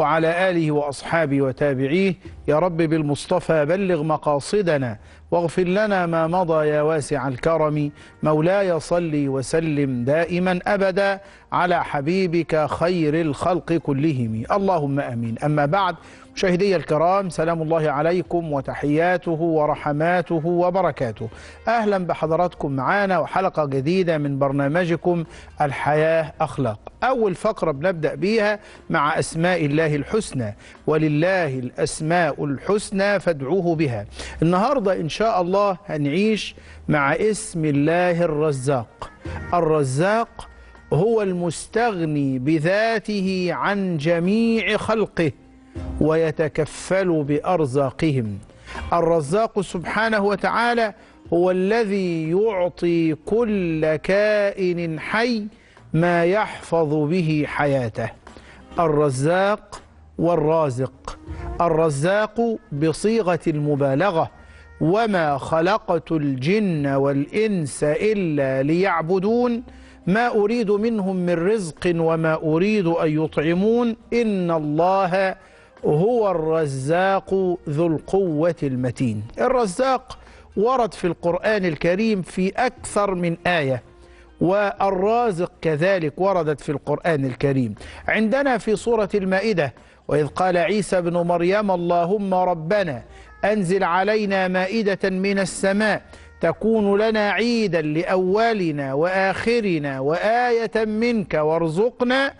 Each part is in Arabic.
وعلى آله وأصحابه وتابعيه يا رب بالمصطفى بلغ مقاصدنا واغفر لنا ما مضى يا واسع الكرم مولاي صلي وسلم دائما أبدا على حبيبك خير الخلق كلهم اللهم أمين أما بعد مشاهدي الكرام سلام الله عليكم وتحياته ورحماته وبركاته أهلا بحضراتكم معانا وحلقة جديدة من برنامجكم الحياة أخلاق أول فقرة بنبدأ بيها مع أسماء الله الله الحسنى ولله الأسماء الحسنى فادعوه بها النهاردة إن شاء الله هنعيش مع اسم الله الرزاق الرزاق هو المستغني بذاته عن جميع خلقه ويتكفل بأرزاقهم الرزاق سبحانه وتعالى هو الذي يعطي كل كائن حي ما يحفظ به حياته الرزاق والرازق الرزاق بصيغة المبالغة وما خلقت الجن والإنس إلا ليعبدون ما أريد منهم من رزق وما أريد أن يطعمون إن الله هو الرزاق ذو القوة المتين الرزاق ورد في القرآن الكريم في أكثر من آية والرازق كذلك وردت في القرآن الكريم عندنا في سورة المائدة وإذ قال عيسى بن مريم اللهم ربنا أنزل علينا مائدة من السماء تكون لنا عيدا لأولنا وآخرنا وآية منك وارزقنا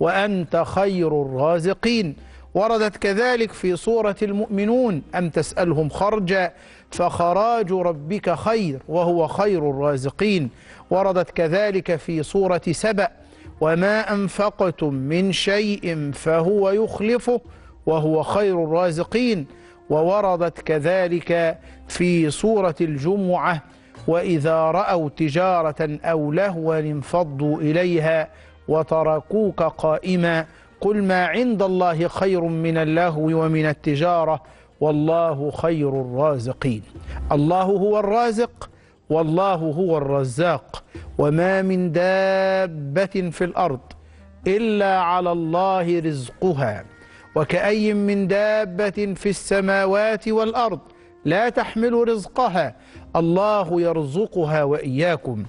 وأنت خير الرازقين وردت كذلك في سورة المؤمنون أم تسألهم خرجا فخراج ربك خير وهو خير الرازقين وردت كذلك في سورة سبأ وما أنفقتم من شيء فهو يخلفه وهو خير الرازقين ووردت كذلك في سورة الجمعة وإذا رأوا تجارة أو لهوا انفضوا إليها وتركوك قائما قل ما عند الله خير من اللهو ومن التجارة والله خير الرازقين الله هو الرازق والله هو الرزاق وما من دابة في الأرض إلا على الله رزقها وكأي من دابة في السماوات والأرض لا تحمل رزقها الله يرزقها وإياكم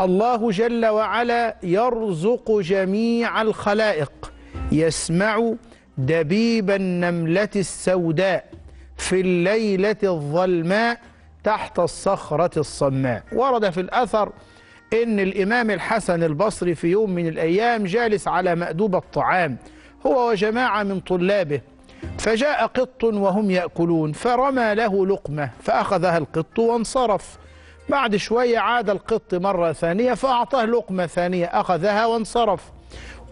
الله جل وعلا يرزق جميع الخلائق يسمع دبيب النملة السوداء في الليلة الظلماء تحت الصخرة الصماء ورد في الأثر إن الإمام الحسن البصري في يوم من الأيام جالس على مأدوب الطعام هو وجماعة من طلابه فجاء قط وهم يأكلون فرمى له لقمة فأخذها القط وانصرف بعد شوية عاد القط مرة ثانية فأعطاه لقمة ثانية أخذها وانصرف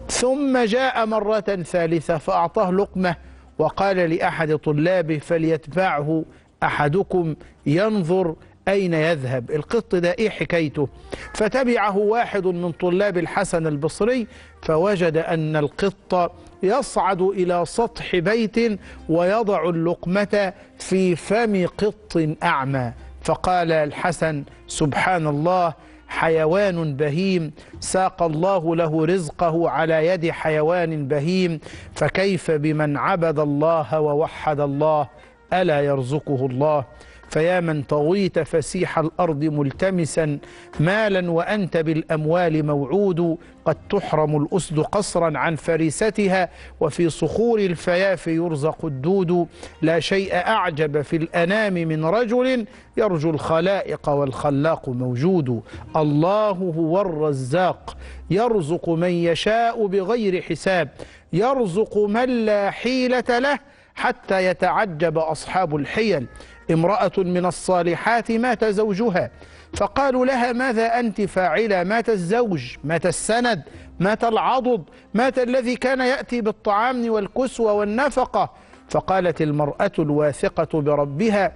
ثم جاء مرة ثالثة فأعطاه لقمة وقال لأحد طلابه فليتبعه أحدكم ينظر أين يذهب القط ده إيه حكايته فتبعه واحد من طلاب الحسن البصري فوجد أن القط يصعد إلى سطح بيت ويضع اللقمة في فم قط أعمى فقال الحسن سبحان الله حيوان بهيم ساق الله له رزقه على يد حيوان بهيم فكيف بمن عبد الله ووحد الله ألا يرزقه الله فيا من طويت فسيح الأرض ملتمسا مالا وأنت بالأموال موعود قد تحرم الأسد قصرا عن فريستها وفي صخور الفياف يرزق الدود لا شيء أعجب في الأنام من رجل يرجو الخلائق والخلاق موجود الله هو الرزاق يرزق من يشاء بغير حساب يرزق من لا حيلة له حتى يتعجب أصحاب الحيل امرأة من الصالحات مات زوجها فقالوا لها ماذا أنت فاعلة مات الزوج مات السند مات العضد مات الذي كان يأتي بالطعام والكسوة والنفقة فقالت المرأة الواثقة بربها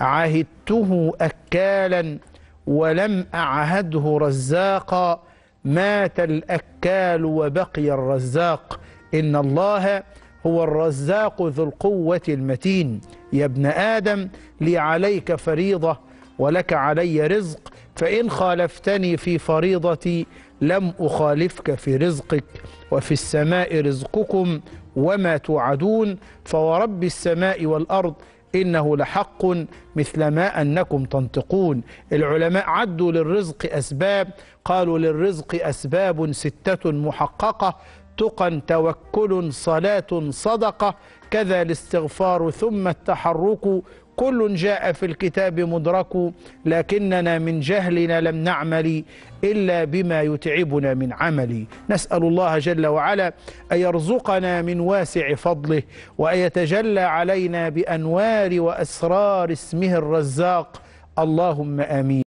عهدته أكالا ولم أعهده رزاقا مات الأكال وبقي الرزاق إن الله هو الرزاق ذو القوة المتين يا ابن آدم لي عليك فريضة ولك علي رزق فإن خالفتني في فريضتي لم أخالفك في رزقك وفي السماء رزقكم وما توعدون فورب السماء والأرض إنه لحق مثل ما أنكم تنطقون العلماء عدوا للرزق أسباب قالوا للرزق أسباب ستة محققة تقى توكل صلاة صدقة كذا الاستغفار ثم التحرك كل جاء في الكتاب مدرك لكننا من جهلنا لم نعمل إلا بما يتعبنا من عمل نسأل الله جل وعلا أن يرزقنا من واسع فضله وأن يتجلى علينا بأنوار وأسرار اسمه الرزاق اللهم آمين